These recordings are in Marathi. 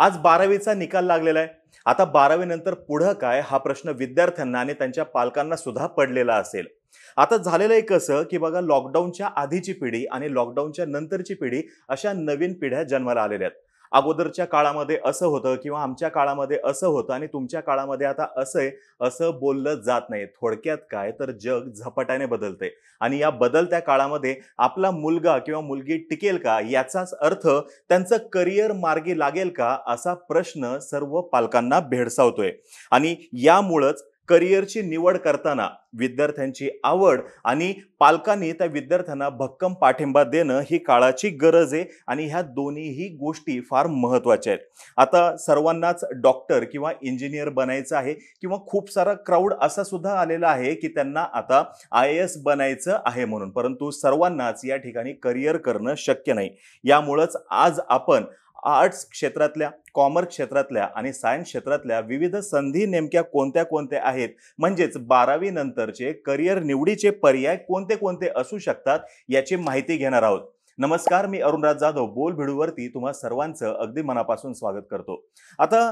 आज बारावीचा निकाल लागलेला आहे आता नंतर पुढं काय हा प्रश्न विद्यार्थ्यांना आणि त्यांच्या पालकांना सुद्धा पडलेला असेल आता झालेलं आहे कसं की बघा लॉकडाऊनच्या आधीची पिढी आणि लॉकडाऊनच्या नंतरची पिढी अशा नवीन पिढ्या जन्माला आलेल्या आहेत अगोदरच्या काळामध्ये असं होतं किंवा आमच्या काळामध्ये असं होतं आणि तुमच्या काळामध्ये आता असं आहे असं बोललं जात नाही थोडक्यात काय तर जग झपाट्याने बदलते आणि या बदलत्या काळामध्ये आपला मुलगा किंवा मुलगी टिकेल का याचाच अर्थ त्यांचं करिअर मार्गी लागेल का असा प्रश्न सर्व पालकांना भेडसावतोय आणि यामुळंच करिअरची निवड करताना विद्यार्थ्यांची आवड आणि पालकांनी त्या विद्यार्थ्यांना भक्कम पाठिंबा देणं ही काळाची गरज आहे आणि ह्या दोन्हीही गोष्टी फार महत्त्वाच्या आहेत आता सर्वांनाच डॉक्टर किंवा इंजिनियर बनायचं आहे किंवा खूप सारा क्राऊड असा सुद्धा आलेला आहे की त्यांना आता आय एस बनायचं आहे म्हणून परंतु सर्वांनाच या ठिकाणी करिअर करणं शक्य नाही यामुळंच आज आपण आर्ट्स क्षेत्रातल्या कॉमर्स क्षेत्रातल्या आणि सायन्स क्षेत्रातल्या विविध संधी नेमक्या कोणत्या कोणत्या आहेत म्हणजेच बारावी नंतरचे करिअर निवडीचे पर्याय कोणते कोणते असू शकतात याची माहिती घेणार आहोत नमस्कार मी अरुणराज जाधव बोल भिडूवरती तुम्हा सर्वांचं अगदी मनापासून स्वागत करतो आता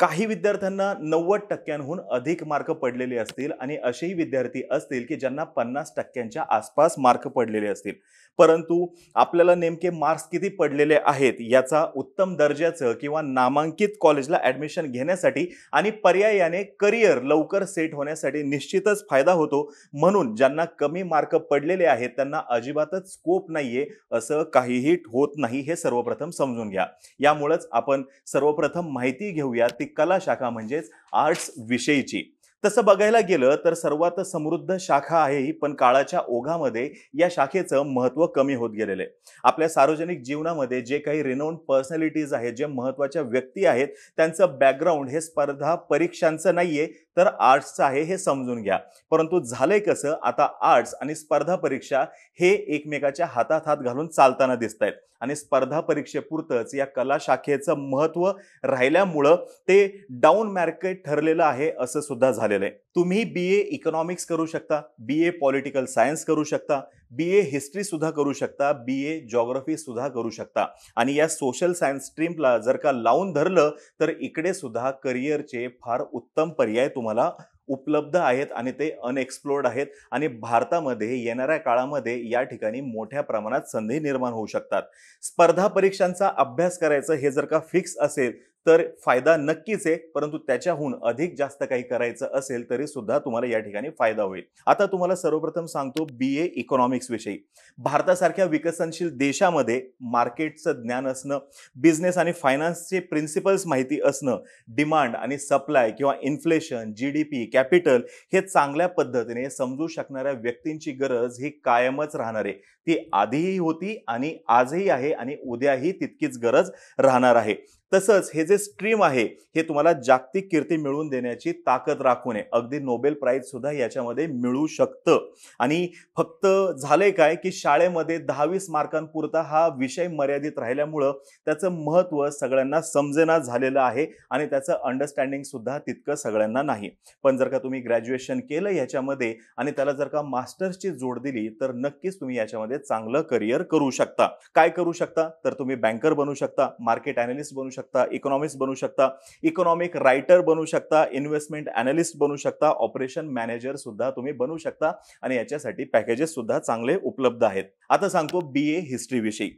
काही विद्यार्थ्यांना नव्वद टक्क्यांहून अधिक मार्क पडलेले असतील आणि असेही विद्यार्थी असतील की ज्यांना पन्नास टक्क्यांच्या आसपास मार्क पडलेले असतील परंतु आपल्याला नेमके मार्क्स किती पडलेले आहेत याचा उत्तम दर्जाचं किंवा नामांकित कॉलेजला ॲडमिशन घेण्यासाठी आणि पर्यायाने करिअर लवकर सेट होण्यासाठी निश्चितच फायदा होतो म्हणून ज्यांना कमी मार्क पडलेले आहेत त्यांना अजिबातच स्कोप आहे असं काहीही होत नाही हे सर्वप्रथम समजून घ्या यामुळंच आपण सर्वप्रथम माहिती घेऊया ती कला शाखा म्हणजेच आर्ट्स विषयीची तसं बघायला गेलं तर सर्वात समृद्ध शाखा आहे ही पण काळाच्या ओघामध्ये या शाखेचं महत्त्व कमी होत गेलेलं आहे आपल्या सार्वजनिक जीवनामध्ये जे काही रिनोन पर्सनॅलिटीज आहेत जे महत्त्वाच्या व्यक्ती आहेत त्यांचं बॅकग्राऊंड हे स्पर्धा परीक्षांचं नाहीये तर आर्ट्सचं आहे हे समजून घ्या परंतु झालंय कसं आता आर्ट्स आणि स्पर्धा परीक्षा हे एकमेकाच्या हातात हात घालून चालताना दिसत आहेत आणि स्पर्धा परीक्षेपुरतंच या कला शाखेचं महत्त्व राहिल्यामुळं ते डाऊन मार्केट ठरलेलं आहे असं सुद्धा झालं झालेलं आहे तुम्ही बी ए इकॉनॉमिक्स करू शकता बी ए पॉलिटिकल सायन्स करू शकता बी ए हिस्ट्री सुद्धा करू शकता बी ए जॉग्रफी सुद्धा करू शकता आणि या सोशल सायन्स स्ट्रीमला जर का लावून धरलं तर इकडे सुद्धा करिअरचे फार उत्तम पर्याय तुम्हाला उपलब्ध आहेत आणि ते अनएक्सप्लोर्ड आहेत आणि भारतामध्ये येणाऱ्या काळामध्ये या ठिकाणी मोठ्या प्रमाणात संधी निर्माण होऊ शकतात स्पर्धा परीक्षांचा अभ्यास करायचं हे जर का फिक्स असेल तर फायदा नक्कीच आहे परंतु त्याच्याहून अधिक जास्त काही करायचं असेल तरी सुद्धा तुम्हाला या ठिकाणी फायदा होईल आता तुम्हाला सर्वप्रथम सांगतो बी ए इकॉनॉमिक्स विषयी भारतासारख्या विकसनशील देशामध्ये मार्केटचं ज्ञान असणं बिझनेस आणि फायनान्सचे प्रिन्सिपल्स माहिती असणं डिमांड आणि सप्लाय किंवा inflation G D P capital हे चांगल्या पद्धतीने समजू शकणाऱ्या व्यक्तींची गरज ही कायमच राहणार आहे ती आधीही होती आणि आजही आहे आणि उद्याही तितकीच गरज राहणार आहे तसंच हे जे स्ट्रीम आहे हे तुम्हाला जागतिक कीर्ती मिळवून देण्याची ताकद राखू नये अगदी नोबेल प्राईज सुद्धा याच्यामध्ये मिळू शकतं आणि फक्त झालंय काय की शाळेमध्ये दहावीस मार्कांपुरता हा विषय मर्यादित राहिल्यामुळं त्याचं महत्व सगळ्यांना समजेना झालेलं आहे आणि त्याचं अंडरस्टँडिंग सुद्धा तितकं सगळ्यांना नाही पण जर का तुम्ही ग्रॅज्युएशन केलं याच्यामध्ये आणि त्याला जर का मास्टर्सची जोड दिली तर नक्कीच तुम्ही याच्यामध्ये चांगलं करिअर करू शकता काय करू शकता तर तुम्ही बँकर बनू शकता मार्केट अनालिस्ट बनू शकता इकॉनॉमिक इकॉनॉमिस्ट बनू शकता इकॉनॉमिक रायटर बनू शकता इन्व्हेस्टमेंट अॅनालिस्ट बनू शकता ऑपरेशन मॅनेजर सुद्धा तुम्ही बनू शकता आणि याच्यासाठी पॅकेजेस सुद्धा चांगले उपलब्ध आहेत आता सांगतो बी ए हिस्ट्रीविषयी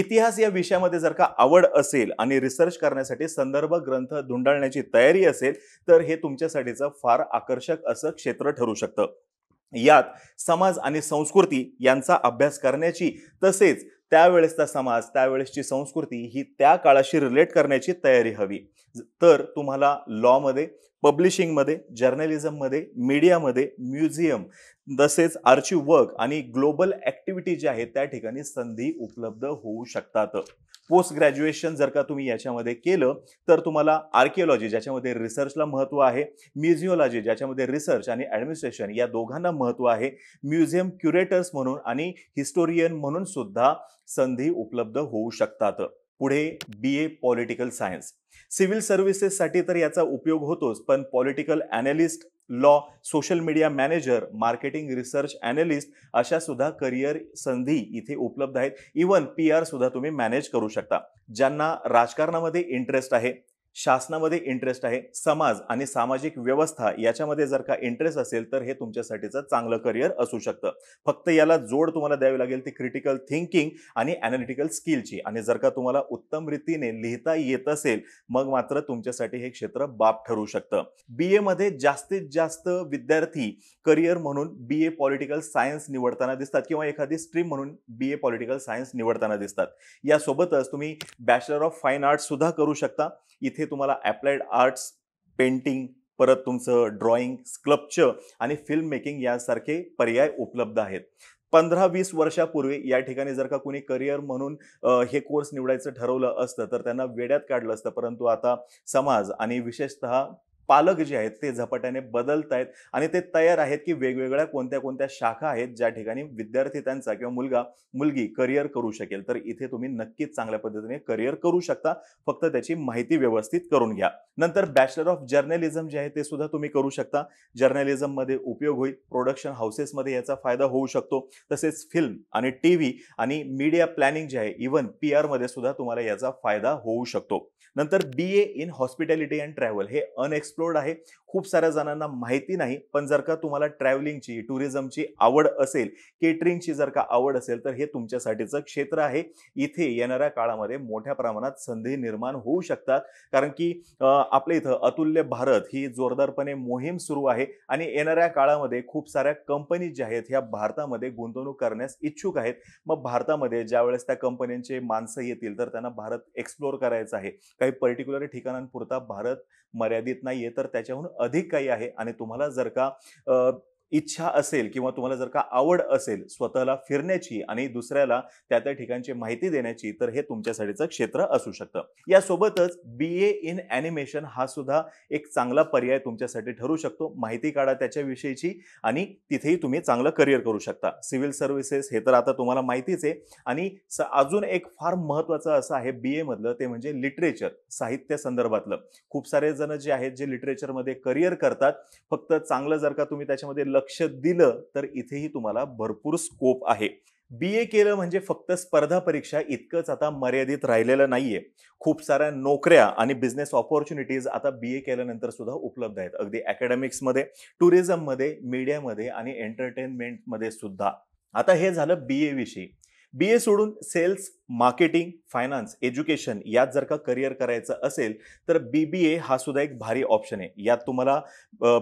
इतिहास या विषयामध्ये जर का आवड असेल आणि रिसर्च करण्यासाठी संदर्भ ग्रंथ धुंडाळण्याची तयारी असेल तर हे तुमच्यासाठीचं फार आकर्षक असं क्षेत्र ठरू शकतं यात समाज आणि संस्कृती यांचा अभ्यास करण्याची तसेच त्यावेळेसचा समाज त्यावेळेसची संस्कृती ही त्या काळाशी रिलेट करण्याची तयारी हवी तर तुम्हाला लॉमध्ये पब्लिशिंगमध्ये जर्नलिझममध्ये मीडियामध्ये म्युझियम तसेच आर्ची वर्क आणि ग्लोबल ॲक्टिव्हिटी जे आहेत त्या ठिकाणी संधी उपलब्ध होऊ शकतात पोस्ट ग्रॅज्युएशन जर का तुम्ही याच्यामध्ये केलं तर तुम्हाला आर्किओलॉजी ज्याच्यामध्ये रिसर्चला महत्त्व आहे म्युझिओलॉजी ज्याच्यामध्ये रिसर्च आणि ॲडमिनिस्ट्रेशन या दोघांना महत्त्व आहे म्युझियम क्युरेटर्स म्हणून आणि हिस्टोरियन म्हणून सुद्धा संधी उपलब्ध होऊ शकतात पुढे B A political science civil सर्व्हिसेससाठी तर याचा उपयोग होतोच पण political analyst law social media manager marketing research analyst अशा सुद्धा करिअर संधी इथे उपलब्ध आहेत इवन पी आर सुद्धा तुम्ही मॅनेज करू शकता ज्यांना राजकारणामध्ये इंटरेस्ट आहे शासनामध्ये इंटरेस्ट आहे समाज आणि सामाजिक व्यवस्था याच्यामध्ये जर का इंटरेस्ट असेल तर हे तुमच्यासाठीचं चांगलं करिअर असू शकतं फक्त याला जोड तुम्हाला द्यावी लागेल ती क्रिटिकल थिंकिंग आणि अॅनालिटिकल स्किलची आणि जर का तुम्हाला उत्तम रीतीने लिहिता येत असेल मग मात्र तुमच्यासाठी हे क्षेत्र बाब ठरू शकतं बी एमध्ये जास्तीत जास्त विद्यार्थी करिअर म्हणून बी ए पॉलिटिकल सायन्स निवडताना दिसतात किंवा एखादी स्ट्रीम म्हणून बी ए पॉलिटिकल सायन्स निवडताना दिसतात यासोबतच तुम्ही बॅचलर ऑफ फाईन आर्ट सुद्धा करू शकता इथे तुम्हाला ॲप्लाइड आर्ट्स पेंटिंग परत तुमचं ड्रॉइंग स्क्लप्चर आणि फिल्म मेकिंग यासारखे पर्याय उपलब्ध आहेत पंधरा वीस वर्षापूर्वी या ठिकाणी जर का कुणी करिअर म्हणून हे कोर्स निवडायचं ठरवलं असतं तर त्यांना वेड्यात काढलं असतं परंतु आता समाज आणि विशेषतः पालक जे आहेत ते झपाट्याने बदलत आहेत आणि ते तयार आहेत की वेगवेगळ्या कोणत्या कोणत्या शाखा आहेत ज्या ठिकाणी विद्यार्थी त्यांचा किंवा मुलगा मुलगी करिअर करू शकेल तर इथे तुम्ही नक्कीच चांगल्या पद्धतीने करिअर करू शकता फक्त त्याची माहिती व्यवस्थित करून घ्या नंतर बॅचलर ऑफ जर्नलिझम जे आहे ते सुद्धा तुम्ही करू शकता जर्नलिझममध्ये उपयोग होईल प्रोडक्शन हाऊसेसमध्ये याचा फायदा होऊ शकतो तसेच फिल्म आणि टी व्ही आणि मीडिया प्लॅनिंग जे आहे इव्हन पी आरमध्ये सुद्धा तुम्हाला याचा फायदा होऊ शकतो नंतर B A in hospitality and travel हे अनएक्स अनएक्सप्लोर्ड आहे खूप साऱ्या जणांना माहिती नाही पण जर का तुम्हाला ट्रॅव्हलिंगची टुरिझमची आवड असेल केटरिंगची जर का आवड असेल तर हे तुमच्यासाठीचं क्षेत्र आहे इथे येणाऱ्या काळामध्ये मोठ्या प्रमाणात संधी निर्माण होऊ शकतात कारण की आपल्या इथं अतुल्य भारत ही जोरदारपणे मोहीम सुरू आहे आणि येणाऱ्या काळामध्ये खूप साऱ्या कंपनीज ज्या आहेत ह्या भारतामध्ये गुंतवणूक करण्यास इच्छुक आहेत मग भारतामध्ये वेळेस त्या कंपन्यांचे माणसं येतील तर त्यांना भारत एक्सप्लोअर करायचं आहे काही पर्टिक्युलर ठिकाणांपुरता भारत मर्यादित नाही नाहीये तर त्याच्याहून अधिक काही आहे आणि तुम्हाला जर का इच्छा असेल किंवा तुम्हाला जर का आवड असेल स्वतःला फिरण्याची आणि दुसऱ्याला त्या त्या ठिकाणची माहिती देण्याची तर हे तुमच्यासाठीचं क्षेत्र असू शकतं यासोबतच बी ए इन ॲनिमेशन हा सुद्धा एक चांगला पर्याय तुमच्यासाठी ठरू शकतो माहिती काढा त्याच्याविषयीची आणि तिथेही तुम्ही चांगलं करिअर करू शकता सिव्हिल सर्व्हिसेस हे तर आता तुम्हाला माहितीच आहे आणि अजून एक फार महत्त्वाचं असं आहे बी एमधलं ते म्हणजे लिटरेचर साहित्य संदर्भातलं खूप सारे जण जे आहेत जे लिटरेचरमध्ये करिअर करतात फक्त चांगलं जर का तुम्ही त्याच्यामध्ये लक्ष दिलं तर इथेही तुम्हाला भरपूर स्कोप आहे बी ए केलं म्हणजे फक्त स्पर्धा परीक्षा इतकंच आता मर्यादित राहिलेलं नाहीये खूप साऱ्या नोकऱ्या आणि बिझनेस ऑपॉर्च्युनिटीज आता बी ए केल्यानंतर सुद्धा उपलब्ध आहेत अगदी अकॅडमिक्समध्ये टुरिझममध्ये मीडियामध्ये आणि एंटरटेनमेंटमध्ये सुद्धा आता हे झालं बी ए विषयी बी ए सोडून सेल्स मार्केटिंग फायनान्स एज्युकेशन यात जर का करिअर करायचं असेल तर बी बी ए हा सुद्धा एक भारी ऑप्शन आहे यात तुम्हाला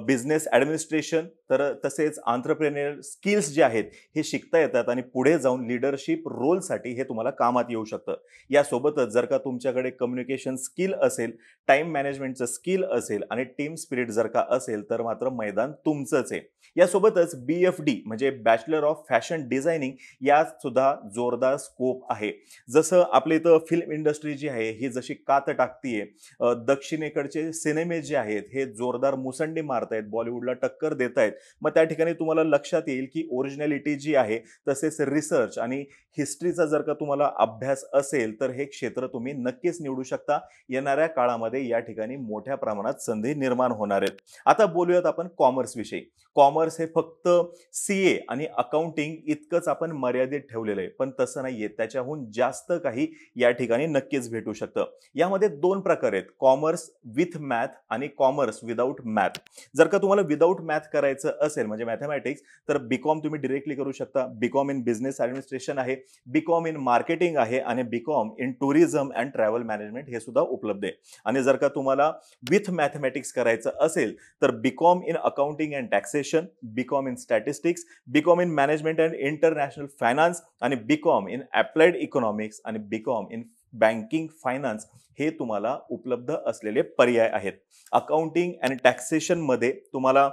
बिझनेस ॲडमिनिस्ट्रेशन तर तसेच आंतरप्रेन्युअर स्किल्स जे आहेत हे शिकता येतात आणि पुढे जाऊन लिडरशिप रोलसाठी हे तुम्हाला कामात येऊ शकतं यासोबतच जर का तुमच्याकडे कम्युनिकेशन स्किल असेल टाईम मॅनेजमेंटचं स्किल असेल आणि टीम स्पिरिट जर का असेल तर मात्र मैदान तुमचंच आहे यासोबतच बी एफ डी म्हणजे बॅचलर ऑफ फॅशन डिझायनिंग यात सुद्धा जोरदार स्कोप आहे जसं आपली इथं फिल्म इंडस्ट्री जी आहे ही जशी कात टाकतीये दक्षिणेकडचे सिनेमे जे आहेत हे जोरदार मुसंडी मारतायत बॉलिवूडला टक्कर देत आहेत मग त्या ठिकाणी तुम्हाला लक्षात येईल की ओरिजिनॅलिटी जी आहे तसेच रिसर्च आणि हिस्ट्रीचा जर का तुम्हाला अभ्यास असेल तर हे क्षेत्र तुम्ही नक्कीच निवडू शकता येणाऱ्या काळामध्ये या ठिकाणी मोठ्या प्रमाणात संधी निर्माण होणार आहेत आता बोलूयात आपण कॉमर्स विषयी कॉमर्स हे फक्त सी ए आणि अकाउंटिंग इतकंच आपण मर्यादित ठेवलेलं आहे पण तसं नाहीये त्याच्याहून जास्त काही या ठिकाणी नक्कीच भेटू शकतं यामध्ये दोन प्रकार आहेत कॉमर्स विथ मॅथ आणि कॉमर्स विदाऊट मॅथ जर का तुम्हाला विदाऊट मॅथ करायचं असेल म्हणजे मॅथमॅटिक्स तर बीकॉम तुम्ही डिरेक्टली करू शकता बीकॉम इन बिझनेस ॲडमिनिस्ट्रेशन आहे बीकॉम इन मार्केटिंग आहे आणि BCom in tourism and travel management हे सुद्धा उपलब्ध आहे आणि जर का तुम्हाला विथ मॅथमॅटिक्स करायचं असेल तर BCom in accounting and taxation BCom in statistics BCom in management and international finance आणि BCom in applied economic economics आणि बीकॉम इन बँकिंग फायनान्स हे तुम्हाला उपलब्ध असलेले पर्याय आहेत अकाउंटिंग अँड मध्ये तुम्हाला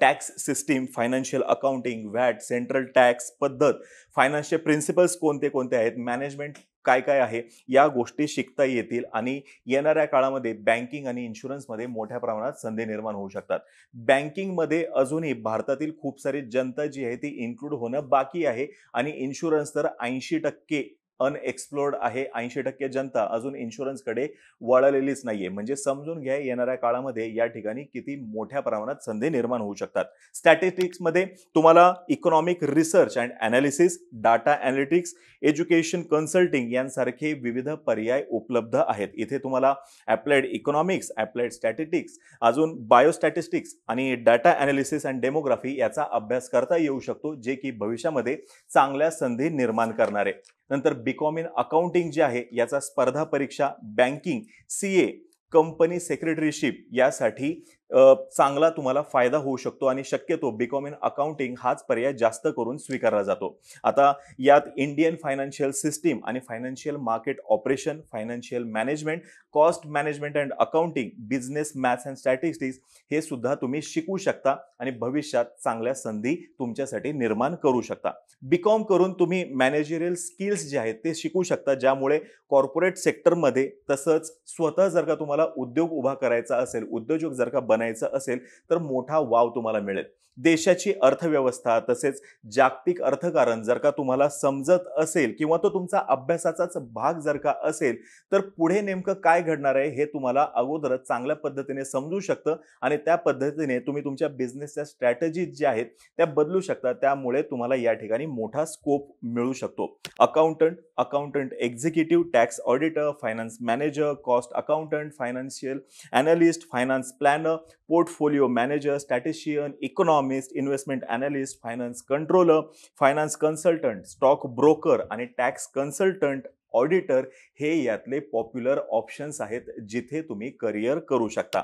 tax system financial accounting VAT central tax पद्धत फायनान्सचे प्रिन्सिपल्स कोणते कोणते आहेत मॅनेजमेंट काय काय आहे या गोष्टी शिकता येतील आणि येणाऱ्या काळामध्ये बँकिंग आणि इन्शुरन्समध्ये मोठ्या प्रमाणात संधी निर्माण होऊ शकतात बँकिंगमध्ये अजूनही भारतातील खूप सारी जनता जी आहे ती इन्क्लूड होणं बाकी आहे आणि इन्शुरन्स तर ऐंशी टक्के अनएक्सप्लोर्ड आहे ऐंशी टक्के जनता अजून इन्शुरन्सकडे वळलेलीच नाहीये म्हणजे समजून घ्या येणाऱ्या काळामध्ये या ठिकाणी किती मोठ्या प्रमाणात संधी निर्माण होऊ शकतात स्टॅटिस्टिक्समध्ये तुम्हाला economic research and analysis data analytics education consulting यांसारखे विविध पर्याय उपलब्ध आहेत इथे तुम्हाला ॲप्लाइड इकॉनॉमिक्स ॲप्लाइड स्टॅटिस्टिक्स अजून बायोस्टॅटिस्टिक्स आणि डाटा अनालिसिस अँड डेमोग्राफी याचा अभ्यास करता येऊ शकतो जे की भविष्यामध्ये चांगल्या संधी निर्माण करणारे नंतर बी कॉम इन अकाउंटिंग जे आहे याचा स्पर्धा परीक्षा banking C A company secretaryship यासाठी चांगला तुम्हाला फायदा होऊ शकतो आणि शक्यतो बीकॉम इन अकाउंटिंग हाच पर्याय जास्त करून स्वीकारला जातो आता यात इंडियन फायनान्शियल सिस्टीम आणि financial market operation financial management cost management and accounting business maths and statistics हे सुद्धा तुम्ही शिकू शकता आणि भविष्यात चांगल्या संधी तुमच्यासाठी निर्माण करू शकता बीकॉम करून तुम्ही मॅनेजरियल स्किल्स जे आहेत ते शिकू शकता ज्यामुळे कॉर्पोरेट सेक्टरमध्ये तसंच स्वतः जर का तुम्हाला उद्योग उभा करायचा असेल उद्योजक जर का बन असेल तर मोठा वाव तुम्हाला मिळेल देशाची अर्थव्यवस्था तसेच जागतिक अर्थकारण जर का तुम्हाला समजत असेल किंवा तो तुमचा अभ्यासाचाच भाग जर का असेल तर पुढे नेमकं काय घडणार आहे हे तुम्हाला अगोदरच चांगल्या पद्धतीने समजू शकतं आणि त्या पद्धतीने तुम्ही तुमच्या बिझनेसच्या स्ट्रॅटेजीज ज्या आहेत त्या बदलू शकता त्यामुळे तुम्हाला या ठिकाणी मोठा स्कोप मिळू शकतो accountant accountant executive tax auditor finance manager cost accountant financial analyst finance planner portfolio manager statistician economist investment analyst finance controller finance consultant stock broker आणि टॅक्स कन्सल्टंट ऑडिटर हे यातले पॉप्युलर ऑप्शन्स आहेत जिथे तुम्ही करिअर करू शकता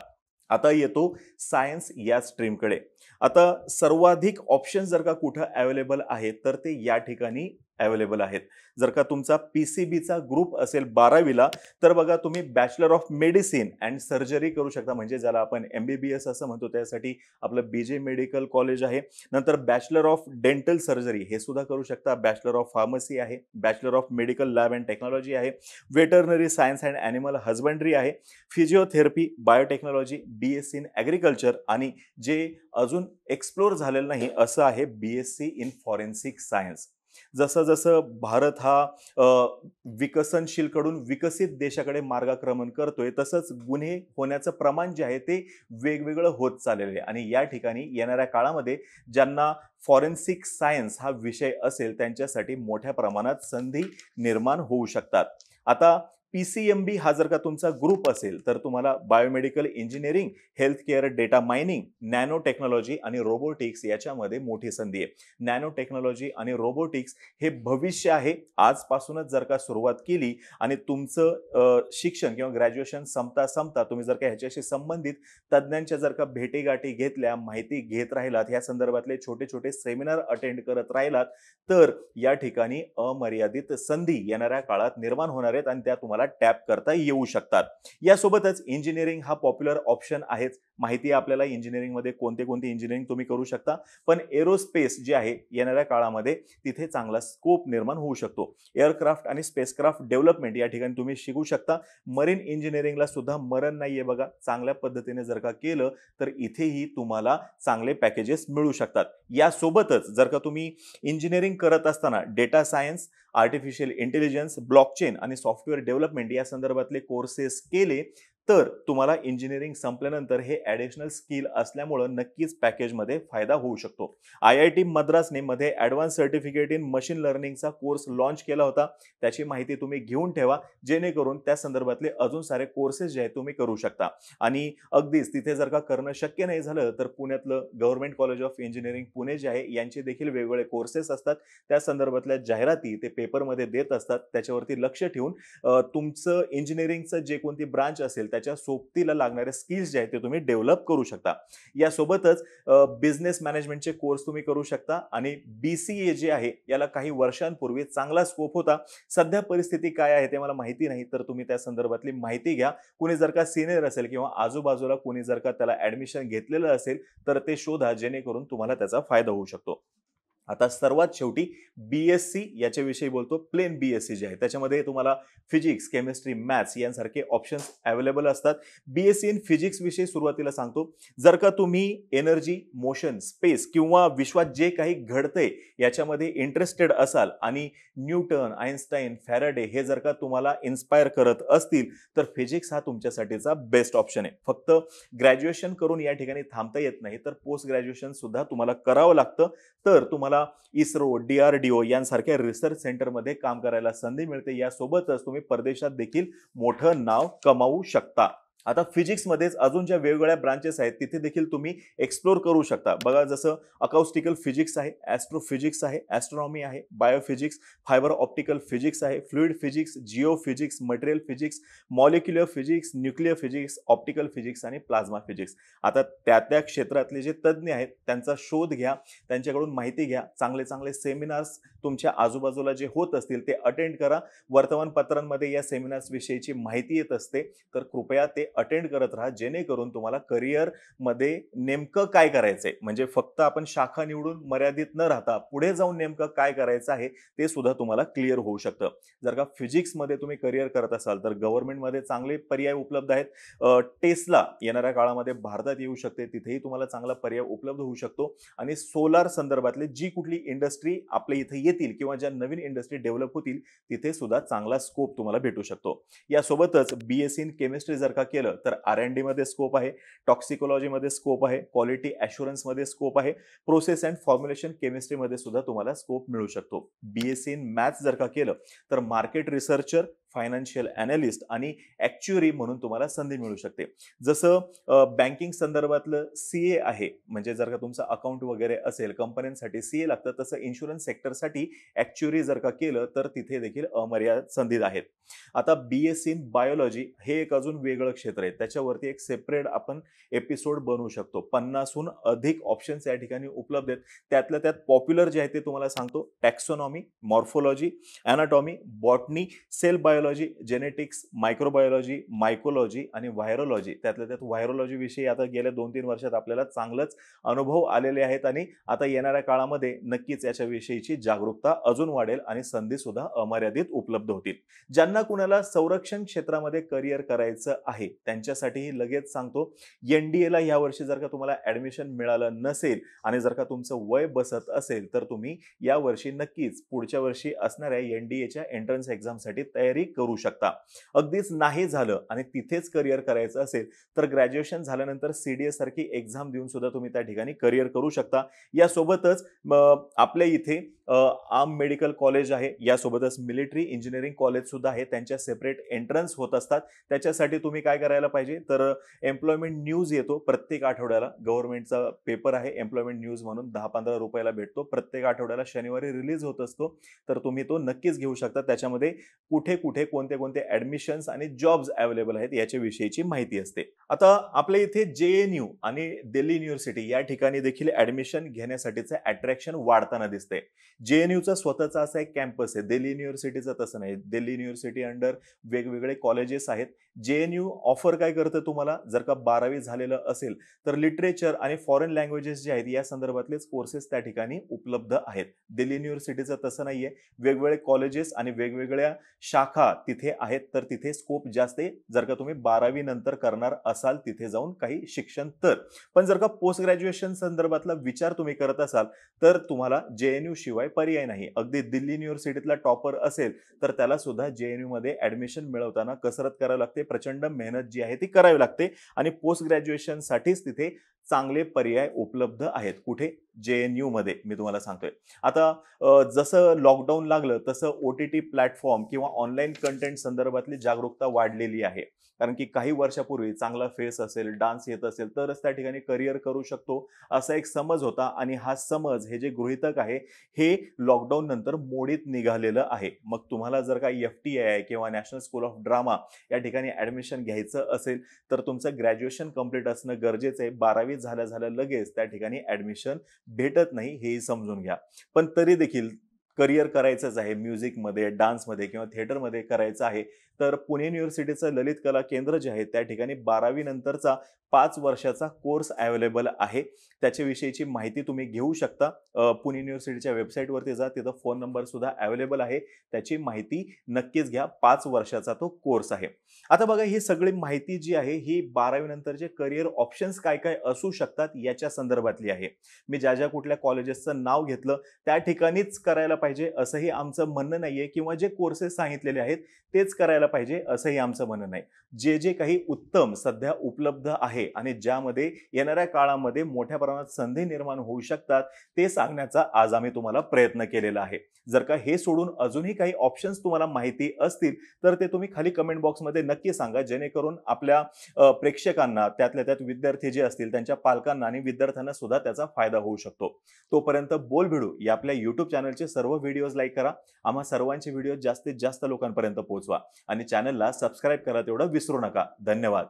आता येतो सायन्स या स्ट्रीमकडे आता सर्वाधिक ऑप्शन्स जर का कुठं अवेलेबल आहेत तर ते या ठिकाणी अवेलेबल आहेत जर का तुमचा पी सी बीचा ग्रुप असेल बारावीला तर बघा तुम्ही bachelor of medicine and surgery करू शकता म्हणजे ज्याला आपण एम बी बी एस असं म्हणतो त्यासाठी आपलं बी जे मेडिकल कॉलेज आहे नंतर बॅचलर ऑफ डेंटल सर्जरी हे सुद्धा करू शकता बॅचलर ऑफ फार्मसी आहे bachelor of medical lab and technology आहे veterinary science and animal husbandry आहे physiotherapy biotechnology B S C in agriculture आणि जे अजून एक्सप्लोर झालेलं नाही असं आहे B S C in forensic science जसं जसं भारत हा विकसनशीलकडून विकसित देशाकडे मार्गाक्रमण करतोय तसंच गुन्हे होण्याचं प्रमाण जे आहे ते वेगवेगळं होत चाललेलं आहे आणि या ठिकाणी येणाऱ्या काळामध्ये ज्यांना फॉरेन्सिक सायन्स हा विषय असेल त्यांच्यासाठी मोठ्या प्रमाणात संधी निर्माण होऊ शकतात आता पी सी एम बी हा जर का तुमचा ग्रुप असेल तर तुम्हाला biomedical engineering health care data mining nano technology आणि रोबोटिक्स याच्यामध्ये मोठी संधी आहे नॅनो टेक्नॉलॉजी आणि रोबोटिक्स हे भविष्य आहे आजपासूनच जर का सुरुवात केली आणि तुमचं शिक्षण किंवा ग्रॅज्युएशन संपता संपता तुम्ही जर का ह्याच्याशी संबंधित तज्ज्ञांच्या जर का भेटीगाठी घेतल्या माहिती घेत राहिलात या संदर्भातले छोटे छोटे सेमिनार अटेंड करत राहिलात तर या ठिकाणी अमर्यादित संधी येणाऱ्या काळात निर्माण होणार आहेत आणि त्या तुम्हाला तुम्हाला टॅप करता येऊ शकतात यासोबतच इंजिनिअरिंग हा पॉप्युलर ऑप्शन आहेच माहिती आहे आपल्याला इंजिनिअरिंगमध्ये कोणते कोणते इंजिनिअरिंग तुम्ही करू शकता पण एरोस्पेस जे आहे येणाऱ्या काळामध्ये तिथे चांगला स्कोप निर्माण होऊ शकतो एअरक्राफ्ट आणि स्पेसक्राफ्ट डेव्हलपमेंट या ठिकाणी तुम्ही शिकू शकता मरीन इंजिनिअरिंगला सुद्धा मरण नाही आहे बघा चांगल्या पद्धतीने जर का केलं तर इथेही तुम्हाला चांगले पॅकेजेस मिळू शकतात यासोबतच जर का तुम्ही इंजिनिअरिंग करत असताना data science artificial intelligence blockchain आणि सॉफ्टवेअर डेव्हलपमेंट या संदर्भातले कोर्सेस केले तर तुम्हाला इंजिनिअरिंग संपल्यानंतर हे ॲडिशनल स्किल असल्यामुळं नक्कीच पॅकेजमध्ये फायदा होऊ शकतो आय आय टी मद्रासने मध्ये ॲडव्हान्स सर्टिफिकेट इन मशीन लर्निंगचा कोर्स लॉन्च केला होता त्याची माहिती तुम्ही घेऊन ठेवा जेणेकरून त्या संदर्भातले अजून सारे कोर्सेस जे आहेत तुम्ही करू शकता आणि अगदीच तिथे जर का करणं शक्य नाही झालं तर पुण्यातलं government college of engineering Pune जे आहे यांचे देखील वेगवेगळे कोर्सेस असतात त्या संदर्भातल्या जाहिराती ते पेपरमध्ये देत असतात त्याच्यावरती लक्ष ठेवून तुमचं इंजिनिअरिंगचं जे कोणती ब्रांच असेल त्याच्या सोबतीला लागणारे स्किल्स जे आहेत ते तुम्ही डेव्हलप करू शकता यासोबतच बिझनेस मॅनेजमेंटचे कोर्स तुम्ही करू शकता आणि बी सी ए जे आहे याला काही वर्षांपूर्वी चांगला स्कोप होता सध्या परिस्थिती काय आहे ते मला माहिती नाही तर तुम्ही त्या संदर्भातली माहिती घ्या कुणी जर का सिनियर असेल किंवा आजूबाजूला कुणी जर का त्याला ऍडमिशन घेतलेलं असेल तर ते शोधा जेणेकरून तुम्हाला त्याचा फायदा होऊ शकतो आता सर्वात शेवटी बी एस सी याच्याविषयी बोलतो प्लेन बी एस सी जे आहे त्याच्यामध्ये तुम्हाला फिजिक्स केमिस्ट्री मॅथ्स यांसारखे ऑप्शन्स अवेलेबल असतात B S C in physics विषयी सुरुवातीला सांगतो जर का तुम्ही एनर्जी मोशन स्पेस किंवा विश्वात जे काही घडतंय याच्यामध्ये इंटरेस्टेड असाल आणि न्यूटन आईन्स्टाईन फॅराडे हे जर का तुम्हाला इन्स्पायर करत असतील तर फिजिक्स हा तुमच्यासाठीचा बेस्ट ऑप्शन आहे फक्त ग्रॅज्युएशन करून या ठिकाणी थांबता येत नाही तर पोस्ट ग्रॅज्युएशन सुद्धा तुम्हाला करावं लागतं तर तुम्हाला ISRO, ISRO D R D O यांसारख्या रिसर्च सेंटरमध्ये काम करायला संधी मिळते यासोबतच तुम्ही परदेशात देखील मोठं नाव कमावू शकता आता फिजिक्समध्येच अजून ज्या वेगवेगळ्या ब्रांचेस आहेत तिथे देखील तुम्ही एक्सप्लोर करू शकता बघा जसं अकाउस्टिकल फिजिक्स आहे ॲस्ट्रो फिजिक्स आहे ॲस्ट्रॉनॉमी आहे बायोफिजिक्स फायबर ऑप्टिकल फिजिक्स आहे fluid physics geo physics material physics molecular physics nuclear physics optical physics आणि प्लाझ्मा फिजिक्स आता त्या त्या क्षेत्रातले जे तज्ज्ञ आहेत त्यांचा शोध घ्या त्यांच्याकडून माहिती घ्या चांगले चांगले सेमिनार्स तुमच्या आजूबाजूला जे होत असतील ते अटेंड करा वर्तमानपत्रांमध्ये या विषयीची माहिती येत असते तर कृपया ते अटेंड करत राहा जेणेकरून तुम्हाला करिअरमध्ये नेमकं काय करायचंय म्हणजे फक्त आपण शाखा निवडून मर्यादित न राहता पुढे जाऊन नेमकं काय करायचं आहे ते सुद्धा तुम्हाला क्लिअर होऊ शकतं जर का फिजिक्समध्ये तुम्ही करिअर करत असाल तर गव्हर्नमेंटमध्ये चांगले पर्याय उपलब्ध आहेत टेस्ला येणाऱ्या काळामध्ये भारतात येऊ शकते तिथेही तुम्हाला चांगला पर्याय उपलब्ध होऊ शकतो आणि सोलार संदर्भातले जी कुठली इंडस्ट्री आपल्या इथे येतील किंवा ज्या नवीन इंडस्ट्री डेव्हलप होतील तिथे सुद्धा चांगला स्कोप तुम्हाला भेटू शकतो यासोबतच बी एस इन केमिस्ट्री जर का केलं तर आर एन डीमध्ये स्कोप आहे टॉक्सिकोलॉजीमध्ये स्कोप आहे क्वालिटी ॲश्युरन्समध्ये स्कोप आहे प्रोसेस अँड फॉर्म्युलेशन केमिस्ट्रीमध्ये सुद्धा तुम्हाला स्कोप मिळू शकतो बी एस इन मॅथ्स जर का केलं तर मार्केट रिसर्चर फायनान्शियल अॅनालिस्ट आणि ॲक्च्युरी म्हणून तुम्हाला संधी मिळू शकते जसं बँकिंग संदर्भातलं सी ए आहे म्हणजे जर का तुमचं अकाउंट वगैरे असेल कंपन्यांसाठी सी ए लागतं तसं इन्शुरन्स सेक्टरसाठी ॲक्च्युरी जर का केलं तर तिथे देखील अमर्याद संधी आहेत आता बी एस इन बायोलॉजी हे एक अजून वेगळं क्षेत्र आहे त्याच्यावरती एक सेपरेट आपण एपिसोड बनवू शकतो पन्नासहून अधिक ऑप्शन्स या ठिकाणी उपलब्ध आहेत त्यातल्या त्यात पॉप्युलर जे आहे ते तुम्हाला सांगतो taxonomy morphology anatomy botany cell bio biology genetics microbiology mycology आणि व्हायरोलॉजी त्यातल्या त्यात विषयी आता गेल्या दोन तीन वर्षात आपल्याला चांगलंच अनुभव आलेले आहेत आणि आता येणाऱ्या काळामध्ये नक्कीच याच्याविषयीची जागरूकता अजून वाढेल आणि संधी सुद्धा अमर्यादित उपलब्ध होतील ज्यांना कुणाला संरक्षण क्षेत्रामध्ये करिअर करायचं आहे त्यांच्यासाठीही लगेच सांगतो एन डी एला यावर्षी जर का तुम्हाला ऍडमिशन मिळालं नसेल आणि जर का तुमचं वय बसत असेल तर तुम्ही यावर्षी नक्कीच पुढच्या वर्षी असणाऱ्या एन डी एच्या एंट्रन्स एक्झामसाठी तयारी करू शकता अगदीच नाही झालं आणि तिथेच करिअर करायचं असेल तर ग्रॅज्युएशन झाल्यानंतर सीडीएस सारखी एक्झाम देऊन सुद्धा तुम्ही त्या ठिकाणी करिअर करू शकता यासोबतच आपल्या इथे आर्म मेडिकल कॉलेज आहे यासोबतच मिलिटरी इंजिनिअरिंग कॉलेज सुद्धा आहे त्यांच्या सेपरेट एंट्रन्स होत असतात त्याच्यासाठी तुम्ही काय करायला पाहिजे तर एम्प्लॉयमेंट न्यूज येतो प्रत्येक आठवड्याला गव्हर्नमेंटचा पेपर आहे एम्प्लॉयमेंट न्यूज म्हणून दहा पंधरा रुपयाला भेटतो प्रत्येक आठवड्याला शनिवारी रिलीज होत असतो तर तुम्ही तो नक्कीच घेऊ शकता त्याच्यामध्ये कुठे कुठे कोणते कोणते ॲडमिशन्स आणि जॉब्स अवेलेबल आहेत याच्याविषयीची माहिती असते आता आपल्या इथे जे एन यू आणि दिल्ली युनिव्हर्सिटी या ठिकाणी देखील ऍडमिशन घेण्यासाठीचं अट्रॅक्शन वाढताना दिसते जे एन यूचा स्वतःचा असा एक कॅम्पस आहे दिल्ली युनिव्हर्सिटीचा तसं नाही दिल्ली युनिव्हर्सिटी अंडर वेगवेगळे कॉलेजेस आहेत जे एन यू ऑफर काय करतं तुम्हाला जर का बारावी झालेलं असेल तर लिटरेचर आणि फॉरेन लँग्वेजेस जे आहेत या संदर्भातलेच कोर्सेस त्या ठिकाणी उपलब्ध आहेत दिल्ली युनिव्हर्सिटीचं तसं नाही आहे वेगवेगळे कॉलेजेस आणि वेगवेगळ्या शाखा तिथे आहेत तर तिथे स्कोप जास्त आहे जर का तुम्ही बारावी नंतर करणार असाल तिथे जाऊन काही शिक्षण तर पण जर का पोस्ट ग्रॅज्युएशन संदर्भातला विचार तुम्ही करत असाल तर तुम्हाला जे एन यू शिवाय पर्याय नाही अगदी दिल्ली युनिव्हर्सिटीतला टॉपर असेल तर त्याला सुद्धा जे एन यूमध्ये ॲडमिशन मिळवताना कसरत करावी लागते प्रचंड मेहनत जी आहे ती करावी लागते आणि पोस्ट ग्रॅज्युएशनसाठीच तिथे चांगले पर्याय उपलब्ध आहेत कुठे जे एन मध्ये मी तुम्हाला सांगतोय आता जसं लॉकडाऊन लागलं तसं ओ टी टी प्लॅटफॉर्म किंवा ऑनलाईन कंटेंट संदर्भातली जागरूकता वाढलेली आहे कारण की काही वर्षापूर्वी चांगला फेस असेल डान्स येत असेल तरच त्या ठिकाणी करिअर करू शकतो असा एक समज होता आणि हा समज हे जे गृहितक आहे हे लॉकडाऊन नंतर मोडीत निघालेलं आहे मग तुम्हाला जर का एफ टी आय किंवा नॅशनल स्कूल ऑफ ड्रामा या ठिकाणी ॲडमिशन घ्यायचं असेल तर तुमचं ग्रॅज्युएशन कम्प्लीट असणं गरजेचं आहे बारावी झाल्या झाल्या लगेच त्या ठिकाणी ॲडमिशन भेटत नाही हेही समजून घ्या पण तरी देखील करिअर करायचंच आहे म्युझिकमध्ये डान्समध्ये किंवा थिएटरमध्ये करायचं आहे तर पुणे युनिव्हर्सिटीचं ललित कला केंद्र जे आहे त्या ठिकाणी बारावी नंतरचा पाच वर्षाचा कोर्स अवेलेबल आहे त्याच्याविषयीची माहिती तुम्ही घेऊ शकता पुणे युनिव्हर्सिटीच्या वेबसाईटवरती जा तिथं फोन नंबर सुद्धा अवेलेबल आहे त्याची माहिती नक्कीच घ्या पाच वर्षाचा तो कोर्स आहे आता बघा ही सगळी माहिती जी आहे ही बारावी नंतरचे करिअर ऑप्शन्स काय काय असू शकतात याच्या संदर्भातली आहे मी ज्या ज्या कुठल्या कॉलेजेसचं नाव घेतलं त्या ठिकाणीच करायला पाहिजे असंही आमचं म्हणणं नाहीये किंवा जे कोर्सेस सांगितलेले आहेत तेच करायला पाहिजे असंही आमचं म्हणणं नाही जे जे काही उत्तम सध्या उपलब्ध आहे आणि ज्यामध्ये येणाऱ्या काळामध्ये मोठ्या प्रमाणात संधी निर्माण होऊ शकतात ते सांगण्याचा आज आम्ही तुम्हाला प्रयत्न केलेला आहे जर का हे सोडून अजूनही काही ऑप्शन्स तुम्हाला माहिती असतील तर ते तुम्ही खाली कमेंट बॉक्समध्ये नक्की सांगा जेणेकरून आपल्या प्रेक्षकांना त्यातल्या त्यात विद्यार्थी जे असतील त्यांच्या पालकांना आणि विद्यार्थ्यांना सुद्धा त्याचा फायदा होऊ शकतो तोपर्यंत बोल भिडू या आपल्या युट्यूब चॅनलचे सर्व व्हिडिओज लाईक करा आम्हा सर्वांचे व्हिडिओ जास्तीत जास्त लोकांपर्यंत पोहोचवा आणि आणि चॅनलला सबस्क्राईब करा तेवढं विसरू नका धन्यवाद